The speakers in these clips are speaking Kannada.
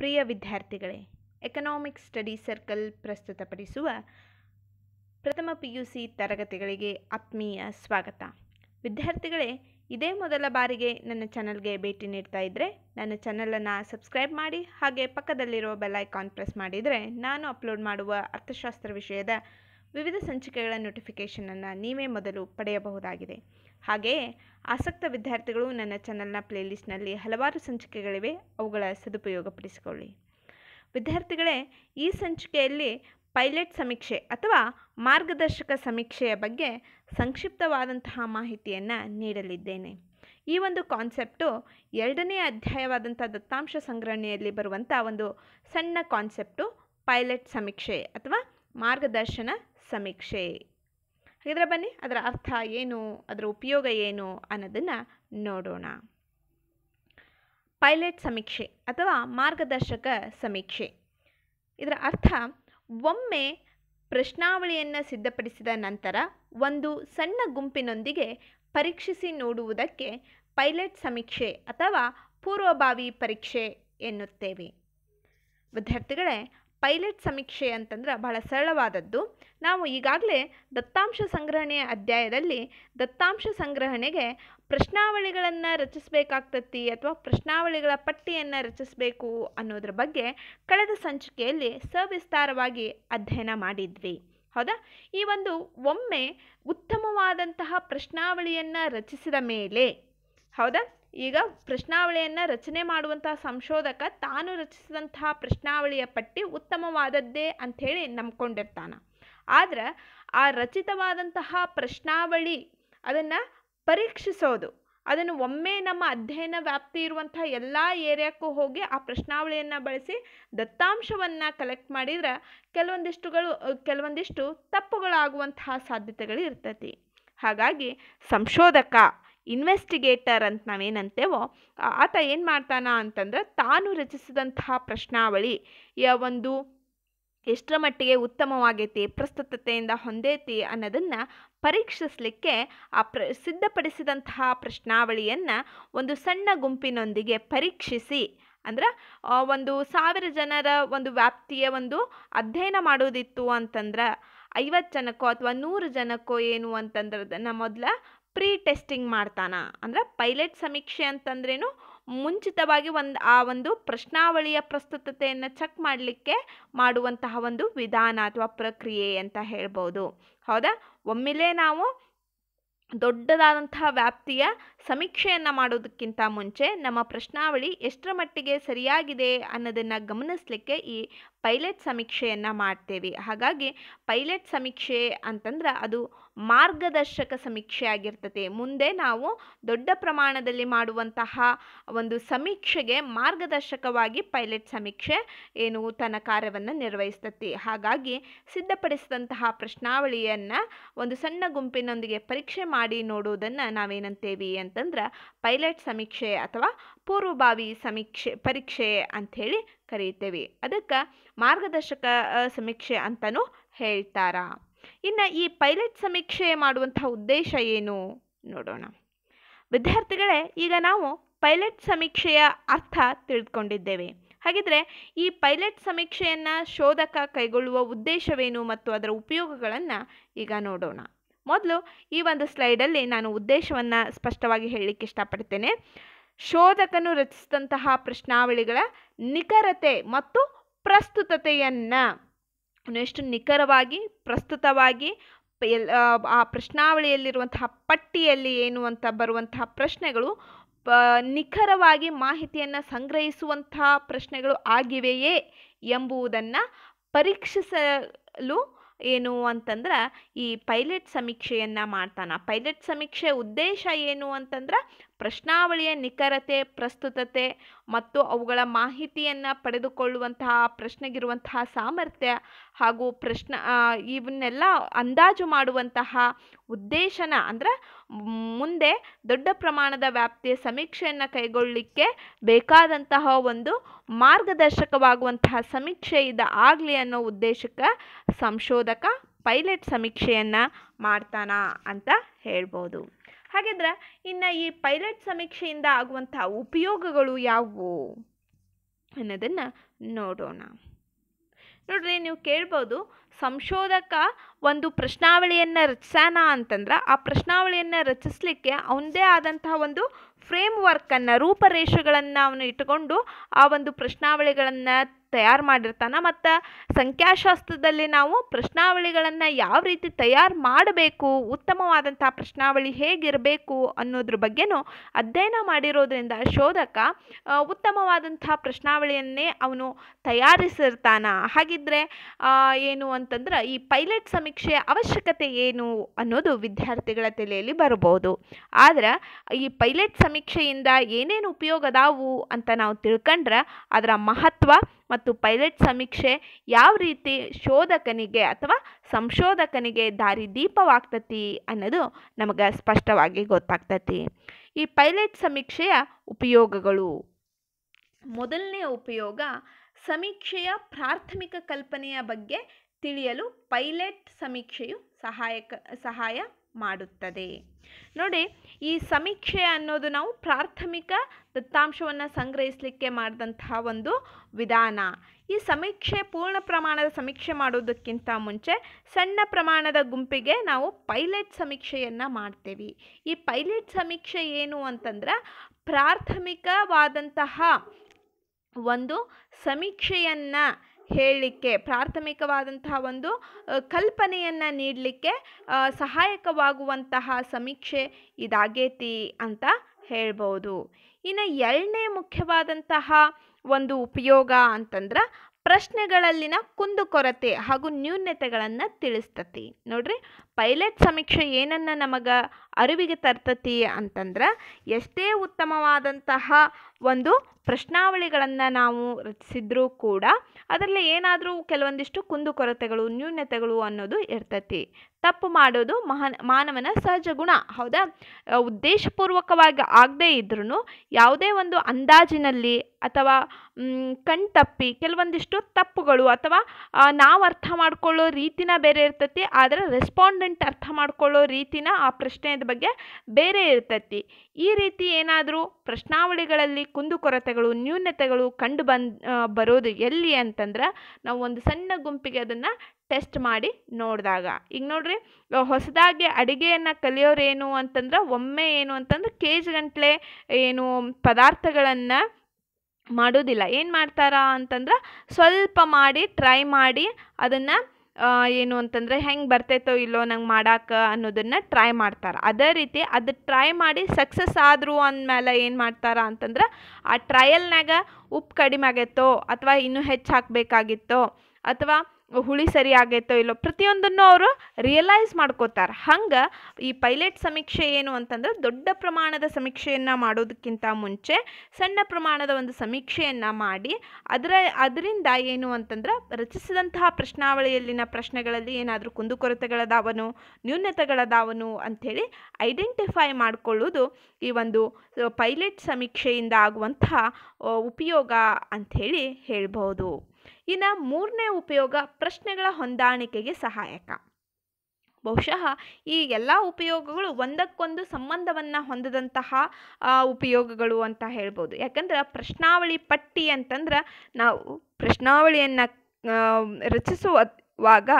ಪ್ರಿಯ ವಿದ್ಯಾರ್ಥಿಗಳೇ ಎಕನಾಮಿಕ್ ಸ್ಟಡಿ ಸರ್ಕಲ್ ಪ್ರಸ್ತುತಪಡಿಸುವ ಪ್ರಥಮ ಪಿ ಯು ಸಿ ತರಗತಿಗಳಿಗೆ ಆತ್ಮೀಯ ಸ್ವಾಗತ ವಿದ್ಯಾರ್ಥಿಗಳೇ ಇದೇ ಮೊದಲ ಬಾರಿಗೆ ನನ್ನ ಚಾನಲ್ಗೆ ಭೇಟಿ ನೀಡ್ತಾ ಇದ್ದರೆ ನನ್ನ ಚಾನಲನ್ನು ಸಬ್ಸ್ಕ್ರೈಬ್ ಮಾಡಿ ಹಾಗೆ ಪಕ್ಕದಲ್ಲಿರುವ ಐಕಾನ್ ಪ್ರೆಸ್ ಮಾಡಿದರೆ ನಾನು ಅಪ್ಲೋಡ್ ಮಾಡುವ ಅರ್ಥಶಾಸ್ತ್ರ ವಿಷಯದ ವಿವಿಧ ಸಂಚಿಕೆಗಳ ನೋಟಿಫಿಕೇಷನನ್ನು ನೀವೇ ಮೊದಲು ಪಡೆಯಬಹುದಾಗಿದೆ ಹಾಗೆಯೇ ಆಸಕ್ತ ವಿದ್ಯಾರ್ಥಿಗಳು ನನ್ನ ಚಾನಲ್ನ ಪ್ಲೇಲಿಸ್ಟ್ನಲ್ಲಿ ಹಲವಾರು ಸಂಚಿಕೆಗಳಿವೆ ಅವುಗಳ ಸದುಪಯೋಗಪಡಿಸಿಕೊಳ್ಳಿ ವಿದ್ಯಾರ್ಥಿಗಳೇ ಈ ಸಂಚಿಕೆಯಲ್ಲಿ ಪೈಲಟ್ ಸಮೀಕ್ಷೆ ಅಥವಾ ಮಾರ್ಗದರ್ಶಕ ಸಮೀಕ್ಷೆಯ ಬಗ್ಗೆ ಸಂಕ್ಷಿಪ್ತವಾದಂತಹ ಮಾಹಿತಿಯನ್ನು ನೀಡಲಿದ್ದೇನೆ ಈ ಒಂದು ಕಾನ್ಸೆಪ್ಟು ಎರಡನೇ ಅಧ್ಯಾಯವಾದಂಥ ದತ್ತಾಂಶ ಸಂಗ್ರಹಣೆಯಲ್ಲಿ ಬರುವಂಥ ಒಂದು ಸಣ್ಣ ಕಾನ್ಸೆಪ್ಟು ಪೈಲಟ್ ಸಮೀಕ್ಷೆ ಅಥವಾ ಮಾರ್ಗದರ್ಶನ ಸಮೀಕ್ಷೆ ಇದರ ಬನ್ನಿ ಅದರ ಅರ್ಥ ಏನು ಅದರ ಉಪಯೋಗ ಏನು ಅನ್ನೋದನ್ನು ನೋಡೋಣ ಪೈಲಟ್ ಸಮೀಕ್ಷೆ ಅಥವಾ ಮಾರ್ಗದರ್ಶಕ ಸಮೀಕ್ಷೆ ಇದರ ಅರ್ಥ ಒಮ್ಮೆ ಪ್ರಶ್ನಾವಳಿಯನ್ನು ಸಿದ್ಧಪಡಿಸಿದ ನಂತರ ಒಂದು ಸಣ್ಣ ಗುಂಪಿನೊಂದಿಗೆ ಪರೀಕ್ಷಿಸಿ ನೋಡುವುದಕ್ಕೆ ಪೈಲಟ್ ಸಮೀಕ್ಷೆ ಅಥವಾ ಪೂರ್ವಭಾವಿ ಪರೀಕ್ಷೆ ಎನ್ನುತ್ತೇವೆ ವಿದ್ಯಾರ್ಥಿಗಳೇ ಪೈಲಟ್ ಸಮೀಕ್ಷೆ ಅಂತಂದ್ರೆ ಬಹಳ ಸರಳವಾದದ್ದು ನಾವು ಈಗಾಗಲೇ ದತ್ತಾಂಶ ಸಂಗ್ರಹಣೆಯ ಅಧ್ಯಾಯದಲ್ಲಿ ದತ್ತಾಂಶ ಸಂಗ್ರಹಣೆಗೆ ಪ್ರಶ್ನಾವಳಿಗಳನ್ನು ರಚಿಸಬೇಕಾಗ್ತತಿ ಅಥವಾ ಪ್ರಶ್ನಾವಳಿಗಳ ಪಟ್ಟಿಯನ್ನು ರಚಿಸಬೇಕು ಅನ್ನೋದ್ರ ಬಗ್ಗೆ ಕಳೆದ ಸಂಚಿಕೆಯಲ್ಲಿ ಸವಿಸ್ತಾರವಾಗಿ ಅಧ್ಯಯನ ಮಾಡಿದ್ವಿ ಹೌದಾ ಈ ಒಂದು ಒಮ್ಮೆ ಉತ್ತಮವಾದಂತಹ ಪ್ರಶ್ನಾವಳಿಯನ್ನು ರಚಿಸಿದ ಮೇಲೆ ಹೌದಾ ಈಗ ಪ್ರಶ್ನಾವಳಿಯನ್ನು ರಚನೆ ಮಾಡುವಂತಹ ಸಂಶೋಧಕ ತಾನು ರಚಿಸಿದಂತಹ ಪ್ರಶ್ನಾವಳಿಯ ಪಟ್ಟಿ ಉತ್ತಮವಾದದ್ದೇ ಅಂಥೇಳಿ ನಂಬ್ಕೊಂಡಿರ್ತಾನೆ ಆದರೆ ಆ ರಚಿತವಾದಂತಹ ಪ್ರಶ್ನಾವಳಿ ಅದನ್ನು ಪರೀಕ್ಷಿಸೋದು ಅದನ್ನು ಒಮ್ಮೆ ನಮ್ಮ ಅಧ್ಯಯನ ವ್ಯಾಪ್ತಿ ಇರುವಂಥ ಎಲ್ಲ ಏರಿಯಾಕ್ಕೂ ಹೋಗಿ ಆ ಪ್ರಶ್ನಾವಳಿಯನ್ನು ಬಳಸಿ ದತ್ತಾಂಶವನ್ನು ಕಲೆಕ್ಟ್ ಮಾಡಿದ್ರೆ ಕೆಲವೊಂದಿಷ್ಟುಗಳು ಕೆಲವೊಂದಿಷ್ಟು ತಪ್ಪುಗಳಾಗುವಂತಹ ಸಾಧ್ಯತೆಗಳು ಇರ್ತತಿ ಹಾಗಾಗಿ ಸಂಶೋಧಕ ಇನ್ವೆಸ್ಟಿಗೇಟರ್ ಅಂತ ನಾವೇನಂತೇವೋ ಆತ ಏನು ಮಾಡ್ತಾನ ಅಂತಂದ್ರೆ ತಾನು ರಚಿಸಿದಂತಹ ಪ್ರಶ್ನಾವಳಿ ಯ ಒಂದು ಎಷ್ಟರ ಮಟ್ಟಿಗೆ ಉತ್ತಮವಾಗೈತಿ ಪ್ರಸ್ತುತತೆಯಿಂದ ಹೊಂದೈತಿ ಅನ್ನೋದನ್ನು ಪರೀಕ್ಷಿಸಲಿಕ್ಕೆ ಆ ಪ್ರ ಸಿದ್ಧಪಡಿಸಿದಂತಹ ಪ್ರಶ್ನಾವಳಿಯನ್ನು ಒಂದು ಸಣ್ಣ ಗುಂಪಿನೊಂದಿಗೆ ಪರೀಕ್ಷಿಸಿ ಅಂದ್ರೆ ಒಂದು ಸಾವಿರ ಜನರ ಒಂದು ವ್ಯಾಪ್ತಿಯ ಒಂದು ಅಧ್ಯಯನ ಮಾಡೋದಿತ್ತು ಅಂತಂದ್ರೆ ಐವತ್ತು ಜನಕ್ಕೋ ಅಥವಾ ನೂರು ಜನಕ್ಕೋ ಏನು ಅಂತಂದ್ರೆ ಅದನ್ನು ಮೊದಲ ಪ್ರೀ ಟೆಸ್ಟಿಂಗ್ ಮಾಡ್ತಾನ ಅಂದ್ರೆ ಪೈಲಟ್ ಸಮೀಕ್ಷೆ ಅಂತಂದ್ರೇನು ಮುಂಚಿತವಾಗಿ ಒಂದು ಆ ಒಂದು ಪ್ರಶ್ನಾವಳಿಯ ಪ್ರಸ್ತುತತೆಯನ್ನು ಚೆಕ್ ಮಾಡಲಿಕ್ಕೆ ಮಾಡುವಂತಹ ಒಂದು ವಿಧಾನ ಅಥವಾ ಪ್ರಕ್ರಿಯೆ ಅಂತ ಹೇಳ್ಬೋದು ಹೌದಾ ಒಮ್ಮೆಲೆ ನಾವು ದೊಡ್ಡದಾದಂತಹ ವ್ಯಾಪ್ತಿಯ ಸಮೀಕ್ಷೆಯನ್ನು ಮಾಡೋದಕ್ಕಿಂತ ಮುಂಚೆ ನಮ್ಮ ಪ್ರಶ್ನಾವಳಿ ಎಷ್ಟರ ಮಟ್ಟಿಗೆ ಸರಿಯಾಗಿದೆ ಅನ್ನೋದನ್ನು ಗಮನಿಸಲಿಕ್ಕೆ ಈ ಪೈಲಟ್ ಸಮೀಕ್ಷೆಯನ್ನು ಮಾಡ್ತೇವೆ ಹಾಗಾಗಿ ಪೈಲಟ್ ಸಮೀಕ್ಷೆ ಅಂತಂದ್ರೆ ಅದು ಮಾರ್ಗದರ್ಶಕ ಸಮೀಕ್ಷೆ ಆಗಿರ್ತದೆ ಮುಂದೆ ನಾವು ದೊಡ್ಡ ಪ್ರಮಾಣದಲ್ಲಿ ಮಾಡುವಂತಹ ಒಂದು ಸಮೀಕ್ಷೆಗೆ ಮಾರ್ಗದರ್ಶಕವಾಗಿ ಪೈಲಟ್ ಸಮೀಕ್ಷೆ ಏನು ತನ್ನ ಕಾರ್ಯವನ್ನು ನಿರ್ವಹಿಸ್ತತಿ ಹಾಗಾಗಿ ಸಿದ್ಧಪಡಿಸಿದಂತಹ ಪ್ರಶ್ನಾವಳಿಯನ್ನು ಒಂದು ಸಣ್ಣ ಗುಂಪಿನೊಂದಿಗೆ ಪರೀಕ್ಷೆ ಮಾಡಿ ನೋಡುವುದನ್ನು ನಾವೇನಂತೇವಿ ಅಂತಂದ್ರೆ ಪೈಲಟ್ ಸಮೀಕ್ಷೆ ಅಥವಾ ಪೂರ್ವಭಾವಿ ಸಮೀಕ್ಷೆ ಪರೀಕ್ಷೆ ಅಂಥೇಳಿ ಕರೀತೇವೆ ಅದಕ್ಕೆ ಮಾರ್ಗದರ್ಶಕ ಸಮೀಕ್ಷೆ ಅಂತಲೂ ಹೇಳ್ತಾರ ಇನ್ನು ಈ ಪೈಲಟ್ ಸಮೀಕ್ಷೆ ಮಾಡುವಂಥ ಉದ್ದೇಶ ಏನು ನೋಡೋಣ ವಿದ್ಯಾರ್ಥಿಗಳೇ ಈಗ ನಾವು ಪೈಲಟ್ ಸಮೀಕ್ಷೆಯ ಅರ್ಥ ತಿಳಿದುಕೊಂಡಿದ್ದೇವೆ ಹಾಗಿದ್ರೆ ಈ ಪೈಲಟ್ ಸಮೀಕ್ಷೆಯನ್ನು ಶೋಧಕ ಕೈಗೊಳ್ಳುವ ಉದ್ದೇಶವೇನು ಮತ್ತು ಅದರ ಉಪಯೋಗಗಳನ್ನು ಈಗ ನೋಡೋಣ ಮೊದಲು ಈ ಒಂದು ಸ್ಲೈಡಲ್ಲಿ ನಾನು ಉದ್ದೇಶವನ್ನು ಸ್ಪಷ್ಟವಾಗಿ ಹೇಳಲಿಕ್ಕೆ ಇಷ್ಟಪಡ್ತೇನೆ ಶೋಧಕನು ರಚಿಸಿದಂತಹ ಪ್ರಶ್ನಾವಳಿಗಳ ನಿಖರತೆ ಮತ್ತು ಪ್ರಸ್ತುತತೆಯನ್ನು ಎಷ್ಟು ನಿಖರವಾಗಿ ಪ್ರಸ್ತುತವಾಗಿ ಆ ಪ್ರಶ್ನಾವಳಿಯಲ್ಲಿರುವಂತಹ ಪಟ್ಟಿಯಲ್ಲಿ ಏನು ಅಂತ ಬರುವಂತಹ ಪ್ರಶ್ನೆಗಳು ನಿಖರವಾಗಿ ಮಾಹಿತಿಯನ್ನು ಸಂಗ್ರಹಿಸುವಂತಹ ಪ್ರಶ್ನೆಗಳು ಆಗಿವೆಯೇ ಎಂಬುವುದನ್ನು ಪರೀಕ್ಷಿಸಲು ಏನು ಅಂತಂದ್ರೆ ಈ ಪೈಲಟ್ ಸಮೀಕ್ಷೆಯನ್ನು ಮಾಡ್ತಾನೆ ಪೈಲಟ್ ಸಮೀಕ್ಷೆ ಉದ್ದೇಶ ಏನು ಅಂತಂದ್ರೆ ಪ್ರಶ್ನಾವಳಿಯ ನಿಖರತೆ ಪ್ರಸ್ತುತತೆ ಮತ್ತು ಅವುಗಳ ಮಾಹಿತಿಯನ್ನು ಪಡೆದುಕೊಳ್ಳುವಂತಹ ಪ್ರಶ್ನೆಗಿರುವಂತಹ ಸಾಮರ್ಥ್ಯ ಹಾಗೂ ಪ್ರಶ್ನ ಇವನ್ನೆಲ್ಲ ಅಂದಾಜು ಮಾಡುವಂತಹ ಉದ್ದೇಶನ ಅಂದರೆ ಮುಂದೆ ದೊಡ್ಡ ಪ್ರಮಾಣದ ವ್ಯಾಪ್ತಿಯ ಸಮೀಕ್ಷೆಯನ್ನು ಕೈಗೊಳ್ಳಲಿಕ್ಕೆ ಬೇಕಾದಂತಹ ಒಂದು ಮಾರ್ಗದರ್ಶಕವಾಗುವಂತಹ ಸಮೀಕ್ಷೆ ಇದು ಆಗಲಿ ಅನ್ನೋ ಉದ್ದೇಶಕ್ಕೆ ಸಂಶೋಧಕ ಪೈಲಟ್ ಸಮೀಕ್ಷೆಯನ್ನು ಮಾಡ್ತಾನ ಅಂತ ಹೇಳ್ಬೋದು ಹಾಗಾದ್ರೆ ಇನ್ನು ಈ ಪೈಲಟ್ ಸಮೀಕ್ಷೆಯಿಂದ ಆಗುವಂತಹ ಉಪಯೋಗಗಳು ಯಾವುವು ಅನ್ನೋದನ್ನು ನೋಡೋಣ ನೋಡ್ರಿ ನೀವು ಕೇಳ್ಬೋದು ಸಂಶೋಧಕ ಒಂದು ಪ್ರಶ್ನಾವಳಿಯನ್ನು ರಚಿಸೋಣ ಅಂತಂದ್ರೆ ಆ ಪ್ರಶ್ನಾವಳಿಯನ್ನು ರಚಿಸಲಿಕ್ಕೆ ಅವನದೇ ಆದಂತಹ ಒಂದು ಫ್ರೇಮ್ ವರ್ಕನ್ನು ರೂಪರೇಷೆಗಳನ್ನು ಅವನು ಇಟ್ಟುಕೊಂಡು ಆ ಒಂದು ಪ್ರಶ್ನಾವಳಿಗಳನ್ನು ತಯಾರು ಮಾಡಿರ್ತಾನೆ ಮತ್ತು ಸಂಖ್ಯಾಶಾಸ್ತ್ರದಲ್ಲಿ ನಾವು ಪ್ರಶ್ನಾವಳಿಗಳನ್ನು ಯಾವ ರೀತಿ ತಯಾರು ಮಾಡಬೇಕು ಉತ್ತಮವಾದಂಥ ಪ್ರಶ್ನಾವಳಿ ಹೇಗಿರಬೇಕು ಅನ್ನೋದ್ರ ಬಗ್ಗೆನೂ ಅಧ್ಯಯನ ಮಾಡಿರೋದ್ರಿಂದ ಶೋಧಕ ಉತ್ತಮವಾದಂಥ ಪ್ರಶ್ನಾವಳಿಯನ್ನೇ ಅವನು ತಯಾರಿಸಿರ್ತಾನ ಹಾಗಿದ್ರೆ ಏನು ಅಂತಂದ್ರೆ ಈ ಪೈಲಟ್ ಸಮೀಕ್ಷೆಯ ಅವಶ್ಯಕತೆ ಏನು ಅನ್ನೋದು ವಿದ್ಯಾರ್ಥಿಗಳ ತಲೆಯಲ್ಲಿ ಬರಬಹುದು ಆದ್ರೆ ಈ ಪೈಲಟ್ ಸಮೀಕ್ಷೆಯಿಂದ ಏನೇನು ಉಪಯೋಗ ಅದಾವು ಅಂತ ನಾವು ತಿಳ್ಕೊಂಡ್ರೆ ಅದರ ಮಹತ್ವ ಮತ್ತು ಪೈಲಟ್ ಸಮೀಕ್ಷೆ ಯಾವ ರೀತಿ ಶೋಧಕನಿಗೆ ಅಥವಾ ಸಂಶೋಧಕನಿಗೆ ದಾರಿ ದೀಪವಾಗ್ತತಿ ಅನ್ನೋದು ನಮಗೆ ಸ್ಪಷ್ಟವಾಗಿ ಗೊತ್ತಾಗ್ತತಿ ಈ ಪೈಲಟ್ ಸಮೀಕ್ಷೆಯ ಉಪಯೋಗಗಳು ಮೊದಲನೇ ಉಪಯೋಗ ಸಮೀಕ್ಷೆಯ ಪ್ರಾಥಮಿಕ ಕಲ್ಪನೆಯ ಬಗ್ಗೆ ತಿಳಿಯಲು ಪೈಲಟ್ ಸಮೀಕ್ಷೆಯು ಸಹಾಯಕ ಸಹಾಯ ಮಾಡುತ್ತದೆ ನೋಡಿ ಈ ಸಮೀಕ್ಷೆ ಅನ್ನೋದು ನಾವು ಪ್ರಾಥಮಿಕ ದತ್ತಾಂಶವನ್ನು ಸಂಗ್ರಹಿಸಲಿಕ್ಕೆ ಮಾಡಿದಂತಹ ಒಂದು ವಿಧಾನ ಈ ಸಮೀಕ್ಷೆ ಪೂರ್ಣ ಪ್ರಮಾಣದ ಸಮೀಕ್ಷೆ ಮಾಡೋದಕ್ಕಿಂತ ಮುಂಚೆ ಸಣ್ಣ ಪ್ರಮಾಣದ ಗುಂಪಿಗೆ ನಾವು ಪೈಲಟ್ ಸಮೀಕ್ಷೆಯನ್ನು ಮಾಡ್ತೀವಿ ಈ ಪೈಲಟ್ ಸಮೀಕ್ಷೆ ಏನು ಅಂತಂದ್ರೆ ಪ್ರಾಥಮಿಕವಾದಂತಹ ಒಂದು ಸಮೀಕ್ಷೆಯನ್ನು ಹೇಳಲಿಕ್ಕೆ ಪ್ರಾಥಮಿಕವಾದಂತಹ ಒಂದು ಕಲ್ಪನೆಯನ್ನು ನೀಡಲಿಕ್ಕೆ ಸಹಾಯಕವಾಗುವಂತಹ ಸಮೀಕ್ಷೆ ಇದಾಗೇತಿ ಅಂತ ಹೇಳ್ಬೋದು ಇನ್ನು ಎರಡನೇ ಮುಖ್ಯವಾದಂತಹ ಒಂದು ಉಪಯೋಗ ಅಂತಂದ್ರೆ ಪ್ರಶ್ನೆಗಳಲ್ಲಿನ ಕುಂದುಕೊರತೆ ಹಾಗೂ ನ್ಯೂನ್ಯತೆಗಳನ್ನು ತಿಳಿಸ್ತತಿ ನೋಡ್ರಿ ಪೈಲಟ್ ಸಮೀಕ್ಷೆ ಏನನ್ನು ನಮಗೆ ಅರಿವಿಗೆ ತರ್ತತಿ ಅಂತಂದ್ರೆ ಎಷ್ಟೇ ಉತ್ತಮವಾದಂತಹ ಒಂದು ಪ್ರಶ್ನಾವಳಿಗಳನ್ನು ನಾವು ರಚಿಸಿದರೂ ಕೂಡ ಅದರಲ್ಲಿ ಏನಾದರೂ ಕೆಲವೊಂದಿಷ್ಟು ಕುಂದುಕೊರತೆಗಳು ನ್ಯೂನ್ಯತೆಗಳು ಅನ್ನೋದು ಇರ್ತತಿ ತಪ್ಪು ಮಾಡೋದು ಮಹಾನ್ ಮಾನವನ ಸಹಜ ಗುಣ ಹೌದಾ ಉದ್ದೇಶಪೂರ್ವಕವಾಗಿ ಆಗದೇ ಇದ್ರೂ ಯಾವುದೇ ಒಂದು ಅಂದಾಜಿನಲ್ಲಿ ಅಥವಾ ಕಣ್ತಪ್ಪಿ ಕೆಲವೊಂದಿಷ್ಟು ತಪ್ಪುಗಳು ಅಥವಾ ನಾವು ಅರ್ಥ ಮಾಡ್ಕೊಳ್ಳೋ ರೀತಿನ ಬೇರೆ ಇರ್ತೈತಿ ಆದರೆ ರೆಸ್ಪಾಂಡೆಂಟ್ ಅರ್ಥ ಮಾಡ್ಕೊಳ್ಳೋ ರೀತಿನ ಆ ಪ್ರಶ್ನೆಯ ಬಗ್ಗೆ ಬೇರೆ ಇರ್ತತಿ ಈ ರೀತಿ ಏನಾದರೂ ಪ್ರಶ್ನಾವಳಿಗಳಲ್ಲಿ ಕುಂದುಕೊರತೆಗಳು ನ್ಯೂನತೆಗಳು ಕಂಡು ಬಂದು ಬರೋದು ಎಲ್ಲಿ ಅಂತಂದ್ರೆ ನಾವು ಒಂದು ಸಣ್ಣ ಗುಂಪಿಗೆ ಅದನ್ನು ಟೆಸ್ಟ್ ಮಾಡಿ ನೋಡಿದಾಗ ಈಗ ನೋಡ್ರಿ ಹೊಸದಾಗಿ ಅಡುಗೆಯನ್ನು ಕಲಿಯೋರೇನು ಅಂತಂದ್ರೆ ಒಮ್ಮೆ ಏನು ಅಂತಂದ್ರೆ ಕೇಜ್ ಗಂಟ್ಲೆ ಏನು ಪದಾರ್ಥಗಳನ್ನು ಮಾಡೋದಿಲ್ಲ ಏನು ಮಾಡ್ತಾರ ಅಂತಂದ್ರೆ ಸ್ವಲ್ಪ ಮಾಡಿ ಟ್ರೈ ಮಾಡಿ ಅದನ್ನು ಏನು ಅಂತಂದರೆ ಹೆಂಗೆ ಬರ್ತೈತೋ ಇಲ್ಲೋ ನಂಗೆ ಮಾಡಾಕ ಅನ್ನೋದನ್ನು ಟ್ರೈ ಮಾಡ್ತಾರೆ ಅದೇ ರೀತಿ ಅದು ಟ್ರೈ ಮಾಡಿ ಸಕ್ಸಸ್ ಆದರೂ ಅಂದಮೇಲೆ ಏನು ಮಾಡ್ತಾರೆ ಅಂತಂದ್ರೆ ಆ ಟ್ರಯಲ್ನಾಗ ಉಪ್ಪು ಕಡಿಮೆ ಆಗೈತೋ ಅಥವಾ ಇನ್ನೂ ಹೆಚ್ಚು ಹಾಕಬೇಕಾಗಿತ್ತೋ ಅಥವಾ ಹುಳಿ ಸರಿ ಆಗೈತೋ ಇಲ್ಲೋ ಪ್ರತಿಯೊಂದನ್ನು ಅವರು ರಿಯಲೈಸ್ ಮಾಡ್ಕೋತಾರೆ ಹಂಗೆ ಈ ಪೈಲಟ್ ಸಮೀಕ್ಷೆ ಏನು ಅಂತಂದ್ರೆ ದೊಡ್ಡ ಪ್ರಮಾಣದ ಸಮೀಕ್ಷೆಯನ್ನು ಮಾಡೋದಕ್ಕಿಂತ ಮುಂಚೆ ಸಣ್ಣ ಪ್ರಮಾಣದ ಒಂದು ಸಮೀಕ್ಷೆಯನ್ನು ಮಾಡಿ ಅದರ ಅದರಿಂದ ಏನು ಅಂತಂದ್ರೆ ರಚಿಸಿದಂತಹ ಪ್ರಶ್ನಾವಳಿಯಲ್ಲಿನ ಪ್ರಶ್ನೆಗಳಲ್ಲಿ ಏನಾದರೂ ಕುಂದುಕೊರತೆಗಳದಾವನು ನ್ಯೂನತೆಗಳದಾವನು ಅಂಥೇಳಿ ಐಡೆಂಟಿಫೈ ಮಾಡಿಕೊಳ್ಳೋದು ಈ ಒಂದು ಪೈಲಟ್ ಸಮೀಕ್ಷೆಯಿಂದ ಆಗುವಂತಹ ಉಪಯೋಗ ಅಂಥೇಳಿ ಹೇಳ್ಬೋದು ಇನ್ನು ಮೂರನೇ ಉಪಯೋಗ ಪ್ರಶ್ನೆಗಳ ಹೊಂದಾಣಿಕೆಗೆ ಸಹಾಯಕ ಬಹುಶಃ ಈ ಎಲ್ಲ ಉಪಯೋಗಗಳು ಒಂದಕ್ಕೊಂದು ಸಂಬಂಧವನ್ನು ಹೊಂದದಂತಹ ಉಪಯೋಗಗಳು ಅಂತ ಹೇಳ್ಬೋದು ಯಾಕಂದ್ರೆ ಪ್ರಶ್ನಾವಳಿ ಪಟ್ಟಿ ಅಂತಂದ್ರೆ ನಾವು ಪ್ರಶ್ನಾವಳಿಯನ್ನು ರಚಿಸುವಾಗ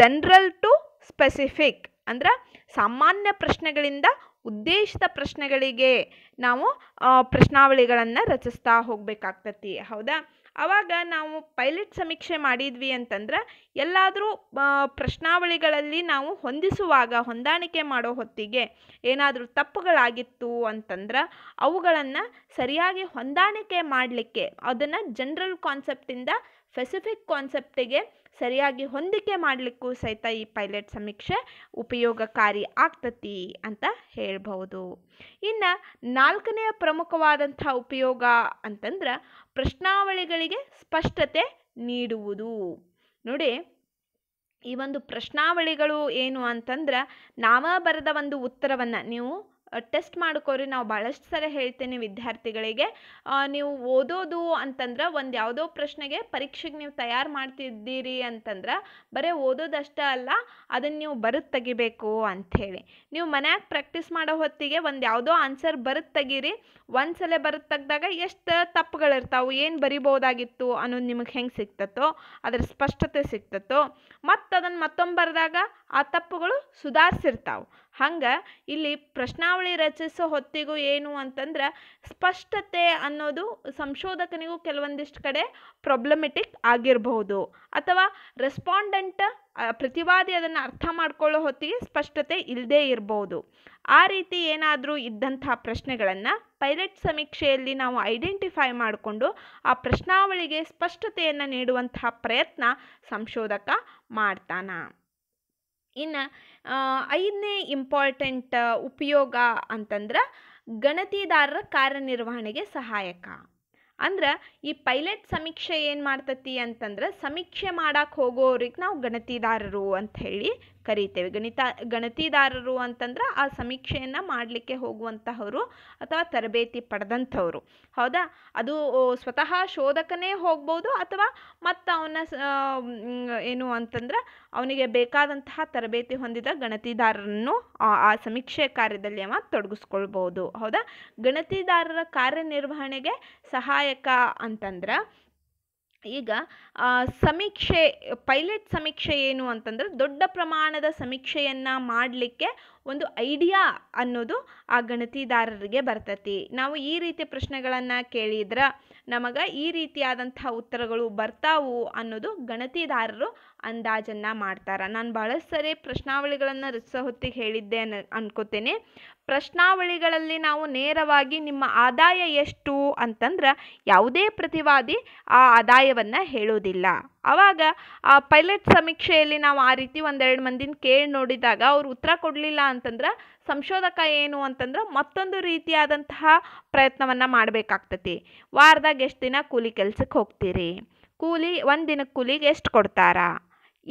ಜನರಲ್ ಟು ಸ್ಪೆಸಿಫಿಕ್ ಅಂದ್ರೆ ಸಾಮಾನ್ಯ ಪ್ರಶ್ನೆಗಳಿಂದ ಉದ್ದೇಶಿತ ಪ್ರಶ್ನೆಗಳಿಗೆ ನಾವು ಪ್ರಶ್ನಾವಳಿಗಳನ್ನು ರಚಿಸ್ತಾ ಹೋಗಬೇಕಾಗ್ತತಿ ಹೌದಾ ಆವಾಗ ನಾವು ಪೈಲಟ್ ಸಮೀಕ್ಷೆ ಮಾಡಿದ್ವಿ ಅಂತಂದ್ರೆ ಎಲ್ಲಾದರೂ ಪ್ರಶ್ನಾವಳಿಗಳಲ್ಲಿ ನಾವು ಹೊಂದಿಸುವಾಗ ಹೊಂದಾಣಿಕೆ ಮಾಡೋ ಹೊತ್ತಿಗೆ ಏನಾದರೂ ತಪ್ಪುಗಳಾಗಿತ್ತು ಅಂತಂದ್ರೆ ಅವುಗಳನ್ನು ಸರಿಯಾಗಿ ಹೊಂದಾಣಿಕೆ ಮಾಡಲಿಕ್ಕೆ ಅದನ್ನು ಜನರಲ್ ಕಾನ್ಸೆಪ್ಟಿಂದ ಸ್ಪೆಸಿಫಿಕ್ ಕಾನ್ಸೆಪ್ಟಿಗೆ ಸರಿಯಾಗಿ ಹೊಂದಿಕೆ ಮಾಡಲಿಕ್ಕೂ ಸಹಿತ ಈ ಪೈಲಟ್ ಸಮೀಕ್ಷೆ ಉಪಯೋಗಕಾರಿ ಆಗ್ತತಿ ಅಂತ ಹೇಳ್ಬೋದು ಇನ್ನು ನಾಲ್ಕನೆಯ ಪ್ರಮುಖವಾದಂಥ ಉಪಯೋಗ ಅಂತಂದ್ರೆ ಪ್ರಶ್ನಾವಳಿಗಳಿಗೆ ಸ್ಪಷ್ಟತೆ ನೀಡುವುದು ನೋಡಿ ಈ ಒಂದು ಪ್ರಶ್ನಾವಳಿಗಳು ಏನು ಅಂತಂದ್ರೆ ನಾವೇ ಬರೆದ ಒಂದು ಉತ್ತರವನ್ನು ನೀವು ಟೆಸ್ಟ್ ಮಾಡ್ಕೋರಿ ನಾವು ಭಾಳಷ್ಟು ಸಲ ಹೇಳ್ತೀನಿ ವಿದ್ಯಾರ್ಥಿಗಳಿಗೆ ನೀವು ಓದೋದು ಅಂತಂದ್ರೆ ಒಂದು ಯಾವುದೋ ಪ್ರಶ್ನೆಗೆ ಪರೀಕ್ಷೆಗೆ ನೀವು ತಯಾರು ಮಾಡ್ತಿದ್ದೀರಿ ಅಂತಂದ್ರೆ ಬರೀ ಓದೋದಷ್ಟೇ ಅಲ್ಲ ಅದನ್ನು ನೀವು ಬರೆದು ತೆಗಿಬೇಕು ಅಂಥೇಳಿ ನೀವು ಮನ್ಯಾಗ ಪ್ರಾಕ್ಟೀಸ್ ಮಾಡೋ ಹೊತ್ತಿಗೆ ಒಂದು ಯಾವುದೋ ಆನ್ಸರ್ ಬರೆದು ತೆಗೀರಿ ಒಂದು ಸಲ ಬರೆದು ತೆಗ್ದಾಗ ಎಷ್ಟು ತಪ್ಪುಗಳಿರ್ತಾವೆ ಏನು ಬರಿಬೋದಾಗಿತ್ತು ಅನ್ನೋದು ನಿಮಗೆ ಹೆಂಗೆ ಸಿಗ್ತತ್ತೋ ಅದರ ಸ್ಪಷ್ಟತೆ ಸಿಗ್ತತ್ತೋ ಮತ್ತು ಅದನ್ನು ಮತ್ತೊಮ್ಮೆ ಬರೆದಾಗ ಆ ತಪ್ಪುಗಳು ಸುಧಾರಿಸಿರ್ತಾವೆ ಹಂಗೆ ಇಲ್ಲಿ ಪ್ರಶ್ನಾವಳಿ ರಚಿಸೋ ಹೊತ್ತಿಗೂ ಏನು ಅಂತಂದ್ರೆ ಸ್ಪಷ್ಟತೆ ಅನ್ನೋದು ಸಂಶೋಧಕನಿಗೂ ಕೆಲವೊಂದಿಷ್ಟು ಕಡೆ ಪ್ರಾಬ್ಲಮೆಟಿಕ್ ಆಗಿರಬಹುದು ಅಥವಾ ರೆಸ್ಪಾಂಡೆಂಟ್ ಪ್ರತಿವಾದಿ ಅದನ್ನು ಅರ್ಥ ಮಾಡ್ಕೊಳ್ಳೋ ಹೊತ್ತಿಗೆ ಸ್ಪಷ್ಟತೆ ಇಲ್ಲದೇ ಇರಬಹುದು ಆ ರೀತಿ ಏನಾದರೂ ಇದ್ದಂಥ ಪ್ರಶ್ನೆಗಳನ್ನು ಪೈಲಟ್ ಸಮೀಕ್ಷೆಯಲ್ಲಿ ನಾವು ಐಡೆಂಟಿಫೈ ಮಾಡಿಕೊಂಡು ಆ ಪ್ರಶ್ನಾವಳಿಗೆ ಸ್ಪಷ್ಟತೆಯನ್ನು ನೀಡುವಂತಹ ಪ್ರಯತ್ನ ಸಂಶೋಧಕ ಮಾಡ್ತಾನ ಇನ್ನು ಐದನೇ ಇಂಪಾರ್ಟೆಂಟ್ ಉಪಯೋಗ ಅಂತಂದ್ರೆ ಗಣತಿದಾರರ ಕಾರ್ಯನಿರ್ವಹಣೆಗೆ ಸಹಾಯಕ ಅಂದ್ರೆ ಈ ಪೈಲಟ್ ಸಮೀಕ್ಷೆ ಏನು ಮಾಡ್ತತಿ ಅಂತಂದ್ರೆ ಸಮೀಕ್ಷೆ ಮಾಡಕ್ಕೆ ಹೋಗೋರಿಗೆ ನಾವು ಗಣತಿದಾರರು ಅಂತ ಹೇಳಿ ಕರೀತೇವೆ ಗಣಿತ ಗಣತಿದಾರರು ಅಂತಂದ್ರೆ ಆ ಸಮೀಕ್ಷೆಯನ್ನು ಮಾಡಲಿಕ್ಕೆ ಹೋಗುವಂತಹವರು ಅಥವಾ ತರಬೇತಿ ಪಡೆದಂಥವ್ರು ಹೌದಾ ಅದು ಸ್ವತಃ ಶೋಧಕನೇ ಹೋಗ್ಬೋದು ಅಥವಾ ಮತ್ತು ಅವನ ಏನು ಅಂತಂದ್ರೆ ಅವನಿಗೆ ಬೇಕಾದಂತಹ ತರಬೇತಿ ಹೊಂದಿದ ಗಣತಿದಾರರನ್ನು ಆ ಸಮೀಕ್ಷೆ ಕಾರ್ಯದಲ್ಲಿ ಅವ ತೊಡಗಿಸ್ಕೊಳ್ಬೋದು ಹೌದಾ ಗಣತಿದಾರರ ಕಾರ್ಯನಿರ್ವಹಣೆಗೆ ಸಹಾಯಕ ಅಂತಂದ್ರೆ ಈಗ ಸಮೀಕ್ಷೆ ಪೈಲಟ್ ಸಮೀಕ್ಷೆ ಏನು ಅಂತಂದರೆ ದೊಡ್ಡ ಪ್ರಮಾಣದ ಸಮೀಕ್ಷೆಯನ್ನು ಮಾಡಲಿಕ್ಕೆ ಒಂದು ಐಡಿಯಾ ಅನ್ನೋದು ಆ ಗಣತಿದಾರರಿಗೆ ಬರ್ತತಿ ನಾವು ಈ ರೀತಿ ಪ್ರಶ್ನೆಗಳನ್ನು ಕೇಳಿದ್ರೆ ನಮಗೆ ಈ ರೀತಿಯಾದಂಥ ಉತ್ತರಗಳು ಬರ್ತಾವು ಅನ್ನೋದು ಗಣತಿದಾರರು ಅಂದಾಜನ್ನು ಮಾಡ್ತಾರೆ ನಾನು ಬಹಳಷ್ಟು ಸರಿ ಪ್ರಶ್ನಾವಳಿಗಳನ್ನು ರಚಿಸೋ ಹೊತ್ತಿಗೆ ಹೇಳಿದ್ದೆ ಅನ್ ಅನ್ಕೋತೇನೆ ಪ್ರಶ್ನಾವಳಿಗಳಲ್ಲಿ ನಾವು ನೇರವಾಗಿ ನಿಮ್ಮ ಆದಾಯ ಎಷ್ಟು ಅಂತಂದ್ರೆ ಯಾವುದೇ ಪ್ರತಿವಾದಿ ಆ ಆದಾಯವನ್ನು ಹೇಳೋದಿಲ್ಲ ಆವಾಗ ಆ ಪೈಲಟ್ ಸಮೀಕ್ಷೆಯಲ್ಲಿ ನಾವು ಆ ರೀತಿ ಒಂದೆರಡು ಮಂದಿನ ಕೇಳಿ ನೋಡಿದಾಗ ಅವ್ರು ಉತ್ತರ ಕೊಡಲಿಲ್ಲ ಅಂತಂದ್ರೆ ಸಂಶೋಧಕ ಏನು ಅಂತಂದ್ರೆ ಮತ್ತೊಂದು ರೀತಿಯಾದಂತಹ ಪ್ರಯತ್ನವನ್ನು ಮಾಡಬೇಕಾಗ್ತತಿ ವಾರದಾಗ ಎಷ್ಟು ದಿನ ಕೂಲಿ ಕೆಲ್ಸಕ್ಕೆ ಹೋಗ್ತೀರಿ ಕೂಲಿ ಒಂದು ದಿನಕ್ಕೆ ಕೂಲಿಗೆ ಎಷ್ಟು ಕೊಡ್ತಾರ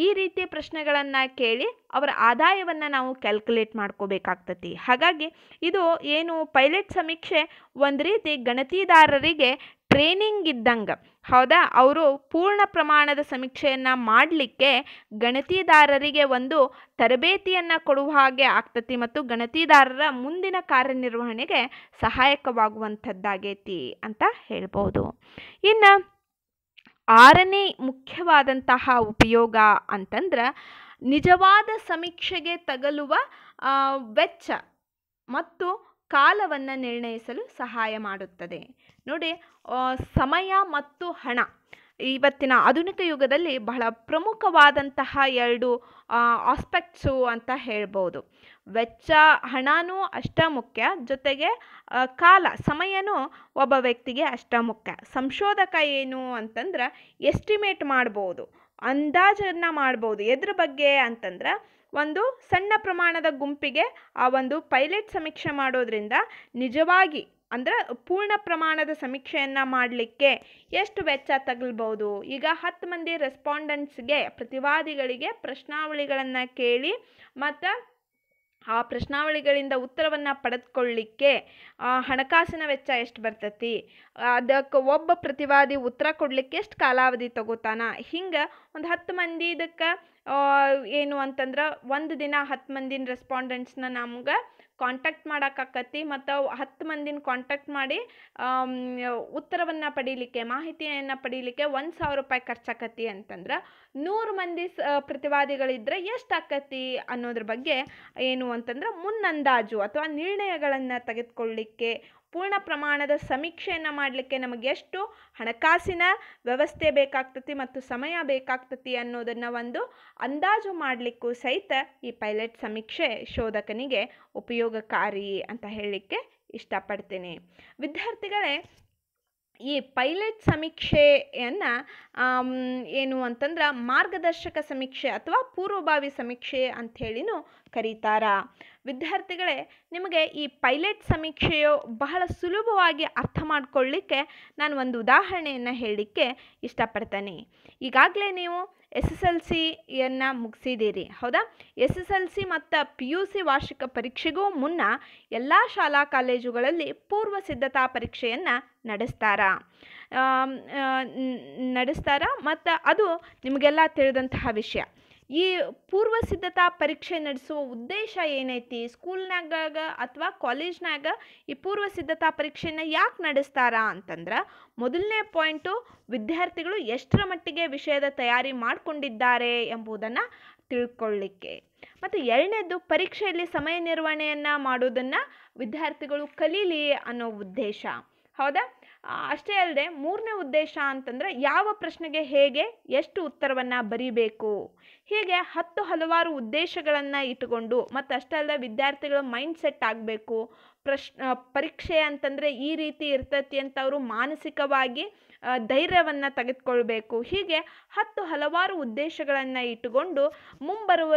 ಈ ರೀತಿಯ ಪ್ರಶ್ನೆಗಳನ್ನು ಕೇಳಿ ಅವರ ಆದಾಯವನ್ನು ನಾವು ಕ್ಯಾಲ್ಕುಲೇಟ್ ಮಾಡ್ಕೋಬೇಕಾಗ್ತತಿ ಹಾಗಾಗಿ ಇದು ಏನು ಪೈಲಟ್ ಸಮೀಕ್ಷೆ ಒಂದು ರೀತಿ ಗಣತಿದಾರರಿಗೆ ಟ್ರೈನಿಂಗ್ ಇದ್ದಂಗೆ ಹೌದಾ ಅವರು ಪೂರ್ಣ ಪ್ರಮಾಣದ ಸಮೀಕ್ಷೆಯನ್ನು ಮಾಡಲಿಕ್ಕೆ ಗಣತಿದಾರರಿಗೆ ಒಂದು ತರಬೇತಿಯನ್ನು ಕೊಡುವ ಹಾಗೆ ಆಗ್ತತಿ ಮತ್ತು ಗಣತಿದಾರರ ಮುಂದಿನ ಕಾರ್ಯನಿರ್ವಹಣೆಗೆ ಸಹಾಯಕವಾಗುವಂಥದ್ದಾಗೈತಿ ಅಂತ ಹೇಳ್ಬೋದು ಇನ್ನು ಆರನೇ ಮುಖ್ಯವಾದಂತಹ ಉಪಯೋಗ ಅಂತಂದ್ರೆ ನಿಜವಾದ ಸಮೀಕ್ಷೆಗೆ ತಗಲುವ ವೆಚ್ಚ ಮತ್ತು ಕಾಲವನ್ನು ನಿರ್ಣಯಿಸಲು ಸಹಾಯ ಮಾಡುತ್ತದೆ ನೋಡಿ ಸಮಯ ಮತ್ತು ಹಣ ಇವತ್ತಿನ ಆಧುನಿಕ ಯುಗದಲ್ಲಿ ಬಹಳ ಪ್ರಮುಖವಾದಂತಹ ಎರಡು ಆಸ್ಪೆಕ್ಟ್ಸು ಅಂತ ಹೇಳ್ಬೋದು ವೆಚ್ಚ ಹಣವೂ ಅಷ್ಟ ಮುಖ್ಯ ಜೊತೆಗೆ ಕಾಲ ಸಮಯನೂ ಒಬ್ಬ ವ್ಯಕ್ತಿಗೆ ಅಷ್ಟ ಮುಖ್ಯ ಸಂಶೋಧಕ ಏನು ಅಂತಂದ್ರೆ ಎಸ್ಟಿಮೇಟ್ ಮಾಡ್ಬೋದು ಅಂದಾಜನ್ನು ಮಾಡ್ಬೋದು ಎದ್ರ ಬಗ್ಗೆ ಅಂತಂದ್ರೆ ಒಂದು ಸಣ್ಣ ಪ್ರಮಾಣದ ಗುಂಪಿಗೆ ಆ ಒಂದು ಪೈಲಟ್ ಸಮೀಕ್ಷೆ ಮಾಡೋದ್ರಿಂದ ನಿಜವಾಗಿ ಅಂದ್ರೆ ಪೂರ್ಣ ಪ್ರಮಾಣದ ಸಮೀಕ್ಷೆಯನ್ನು ಮಾಡಲಿಕ್ಕೆ ಎಷ್ಟು ವೆಚ್ಚ ತಗಲ್ಬೋದು ಈಗ ಹತ್ತು ಮಂದಿ ರೆಸ್ಪಾಂಡೆಂಟ್ಸ್ಗೆ ಪ್ರತಿವಾದಿಗಳಿಗೆ ಪ್ರಶ್ನಾವಳಿಗಳನ್ನು ಕೇಳಿ ಮತ್ತು ಆ ಪ್ರಶ್ನಾವಳಿಗಳಿಂದ ಉತ್ತರವನ್ನು ಪಡೆದುಕೊಳ್ಳಿಕ್ಕೆ ಹಣಕಾಸಿನ ವೆಚ್ಚ ಎಷ್ಟು ಬರ್ತೈತಿ ಅದಕ್ಕೆ ಒಬ್ಬ ಪ್ರತಿವಾದಿ ಉತ್ತರ ಕೊಡಲಿಕ್ಕೆ ಎಷ್ಟು ಕಾಲಾವಧಿ ತಗೋತಾನ ಹಿಂಗೆ ಒಂದು ಹತ್ತು ಮಂದಿ ಇದಕ್ಕೆ ಏನು ಅಂತಂದ್ರೆ ಒಂದು ದಿನ ಹತ್ತು ಮಂದಿನ ರೆಸ್ಪಾಂಡೆಂಟ್ಸ್ನ ನಮ್ಗೆ ಕಾಂಟ್ಯಾಕ್ಟ್ ಮಾಡೋಕ್ಕಾಕತಿ ಮತ್ತು ಹತ್ತು ಮಂದಿನ ಕಾಂಟ್ಯಾಕ್ಟ್ ಮಾಡಿ ಉತ್ತರವನ್ನು ಪಡೀಲಿಕ್ಕೆ ಮಾಹಿತಿಯನ್ನು ಪಡೀಲಿಕ್ಕೆ ಒಂದು ಸಾವಿರ ರೂಪಾಯಿ ಖರ್ಚಾಕತಿ ಅಂತಂದ್ರೆ ನೂರು ಮಂದಿ ಸ ಪ್ರತಿವಾದಿಗಳಿದ್ದರೆ ಎಷ್ಟು ಆಕತಿ ಅನ್ನೋದ್ರ ಬಗ್ಗೆ ಏನು ಅಂತಂದ್ರೆ ಮುನ್ನಂದಾಜು ಅಥವಾ ನಿರ್ಣಯಗಳನ್ನು ತೆಗೆದುಕೊಳ್ಳಿಕ್ಕೆ ಪೂರ್ಣ ಪ್ರಮಾಣದ ಸಮೀಕ್ಷೆಯನ್ನು ಮಾಡಲಿಕ್ಕೆ ಎಷ್ಟು ಹಣಕಾಸಿನ ವ್ಯವಸ್ಥೆ ಬೇಕಾಗ್ತತಿ ಮತ್ತು ಸಮಯ ಬೇಕಾಗ್ತತಿ ಅನ್ನೋದನ್ನು ಒಂದು ಅಂದಾಜು ಮಾಡಲಿಕ್ಕೂ ಸಹಿತ ಈ ಪೈಲಟ್ ಸಮೀಕ್ಷೆ ಶೋಧಕನಿಗೆ ಉಪಯೋಗಕಾರಿ ಅಂತ ಹೇಳಲಿಕ್ಕೆ ಇಷ್ಟಪಡ್ತೀನಿ ವಿದ್ಯಾರ್ಥಿಗಳೇ ಈ ಪೈಲಟ್ ಸಮೀಕ್ಷೆಯನ್ನು ಏನು ಅಂತಂದ್ರೆ ಮಾರ್ಗದರ್ಶಕ ಸಮೀಕ್ಷೆ ಅಥವಾ ಪೂರ್ವಭಾವಿ ಸಮೀಕ್ಷೆ ಹೇಳಿನೂ ಕರೀತಾರ ವಿದ್ಯಾರ್ಥಿಗಳೇ ನಿಮಗೆ ಈ ಪೈಲಟ್ ಸಮೀಕ್ಷೆಯು ಬಹಳ ಸುಲಭವಾಗಿ ಅರ್ಥ ಮಾಡಿಕೊಳ್ಳಿಕ್ಕೆ ನಾನು ಒಂದು ಉದಾಹರಣೆಯನ್ನು ಹೇಳಲಿಕ್ಕೆ ಇಷ್ಟಪಡ್ತೇನೆ ಈಗಾಗಲೇ ನೀವು ಎಸ್ ಎಸ್ ಎಲ್ ಸಿಯನ್ನು ಮುಗಿಸಿದ್ದೀರಿ ಹೌದಾ ಎಸ್ ಎಸ್ ಎಲ್ ಸಿ ಮತ್ತು ಪಿ ಯು ಸಿ ವಾರ್ಷಿಕ ಪರೀಕ್ಷೆಗೂ ಮುನ್ನ ಎಲ್ಲ ಶಾಲಾ ಕಾಲೇಜುಗಳಲ್ಲಿ ಪೂರ್ವ ಸಿದ್ಧತಾ ಪರೀಕ್ಷೆಯನ್ನು ನಡೆಸ್ತಾರ ನಡೆಸ್ತಾರ ಮತ್ತು ಅದು ನಿಮಗೆಲ್ಲ ತಿಳಿದಂತಹ ವಿಷಯ ಈ ಪೂರ್ವ ಸಿದ್ಧತಾ ಪರೀಕ್ಷೆ ನಡೆಸುವ ಉದ್ದೇಶ ಏನೈತಿ ಸ್ಕೂಲ್ನಾಗ ಅಥವಾ ಕಾಲೇಜ್ನಾಗ ಈ ಪೂರ್ವ ಸಿದ್ಧತಾ ಪರೀಕ್ಷೆನ ಯಾಕೆ ನಡೆಸ್ತಾರ ಅಂತಂದ್ರೆ ಮೊದಲನೇ ಪಾಯಿಂಟು ವಿದ್ಯಾರ್ಥಿಗಳು ಎಷ್ಟರ ಮಟ್ಟಿಗೆ ವಿಷಯದ ತಯಾರಿ ಮಾಡಿಕೊಂಡಿದ್ದಾರೆ ಎಂಬುದನ್ನು ತಿಳ್ಕೊಳ್ಳಿಕ್ಕೆ ಮತ್ತು ಎರಡನೇದು ಪರೀಕ್ಷೆಯಲ್ಲಿ ಸಮಯ ನಿರ್ವಹಣೆಯನ್ನು ಮಾಡೋದನ್ನು ವಿದ್ಯಾರ್ಥಿಗಳು ಕಲೀಲಿ ಅನ್ನೋ ಉದ್ದೇಶ ಹೌದಾ ಅಷ್ಟೇ ಅಲ್ಲದೆ ಮೂರನೇ ಉದ್ದೇಶ ಅಂತಂದರೆ ಯಾವ ಪ್ರಶ್ನೆಗೆ ಹೇಗೆ ಎಷ್ಟು ಉತ್ತರವನ್ನು ಬರೀಬೇಕು ಹೀಗೆ ಹತ್ತು ಹಲವಾರು ಉದ್ದೇಶಗಳನ್ನು ಇಟ್ಟುಕೊಂಡು ಮತ್ತು ಅಷ್ಟೇ ಅಲ್ಲದೆ ವಿದ್ಯಾರ್ಥಿಗಳ ಮೈಂಡ್ ಸೆಟ್ ಆಗಬೇಕು ಪ್ರಶ್ ಪರೀಕ್ಷೆ ಅಂತಂದರೆ ಈ ರೀತಿ ಇರ್ತೈತಿ ಅಂತ ಅವರು ಮಾನಸಿಕವಾಗಿ ಧೈರ್ಯವನ್ನು ತೆಗೆದುಕೊಳ್ಬೇಕು ಹೀಗೆ ಹತ್ತು ಹಲವಾರು ಉದ್ದೇಶಗಳನ್ನು ಇಟ್ಟುಕೊಂಡು ಮುಂಬರುವ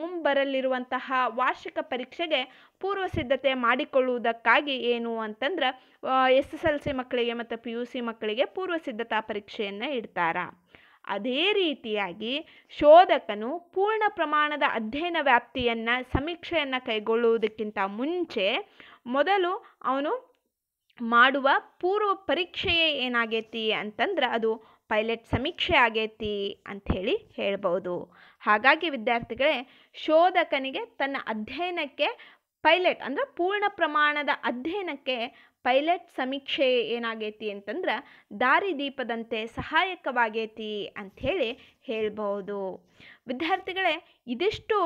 ಮುಂಬರಲಿರುವಂತಹ ವಾರ್ಷಿಕ ಪರೀಕ್ಷೆಗೆ ಪೂರ್ವ ಸಿದ್ಧತೆ ಮಾಡಿಕೊಳ್ಳುವುದಕ್ಕಾಗಿ ಏನು ಅಂತಂದ್ರೆ ಎಸ್ ಎಸ್ ಎಲ್ ಸಿ ಮಕ್ಕಳಿಗೆ ಮತ್ತು ಪಿ ಯು ಸಿ ಮಕ್ಕಳಿಗೆ ಪೂರ್ವ ಸಿದ್ಧತಾ ಪರೀಕ್ಷೆಯನ್ನು ಇಡ್ತಾರಾ ಅದೇ ರೀತಿಯಾಗಿ ಶೋಧಕನು ಪೂರ್ಣ ಪ್ರಮಾಣದ ಅಧ್ಯಯನ ವ್ಯಾಪ್ತಿಯನ್ನು ಸಮೀಕ್ಷೆಯನ್ನು ಕೈಗೊಳ್ಳುವುದಕ್ಕಿಂತ ಮುಂಚೆ ಮೊದಲು ಅವನು ಮಾಡುವ ಪೂರ್ವ ಪರೀಕ್ಷೆಯೇ ಏನಾಗೈತಿ ಅಂತಂದ್ರೆ ಅದು ಪೈಲಟ್ ಸಮೀಕ್ಷೆ ಆಗೈತಿ ಅಂಥೇಳಿ ಹೇಳ್ಬೋದು ಹಾಗಾಗಿ ವಿದ್ಯಾರ್ಥಿಗಳೇ ಶೋಧಕನಿಗೆ ತನ್ನ ಅಧ್ಯಯನಕ್ಕೆ ಪೈಲಟ್ ಅಂದ್ರೆ ಪೂರ್ಣ ಪ್ರಮಾಣದ ಅಧ್ಯಯನಕ್ಕೆ ಪೈಲಟ್ ಸಮೀಕ್ಷೆ ಏನಾಗೈತಿ ಅಂತಂದ್ರೆ ದಾರಿದೀಪದಂತೆ ಸಹಾಯಕವಾಗೈತಿ ಅಂಥೇಳಿ ಹೇಳ್ಬೋದು ವಿದ್ಯಾರ್ಥಿಗಳೇ ಇದಿಷ್ಟು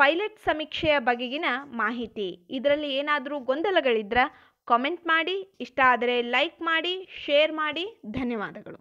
ಪೈಲಟ್ ಸಮೀಕ್ಷೆಯ ಬಗೆಗಿನ ಮಾಹಿತಿ ಇದರಲ್ಲಿ ಏನಾದರೂ ಗೊಂದಲಗಳಿದ್ರೆ ಕಾಮೆಂಟ್ ಮಾಡಿ ಇಷ್ಟ ಆದರೆ ಲೈಕ್ ಮಾಡಿ ಶೇರ್ ಮಾಡಿ ಧನ್ಯವಾದಗಳು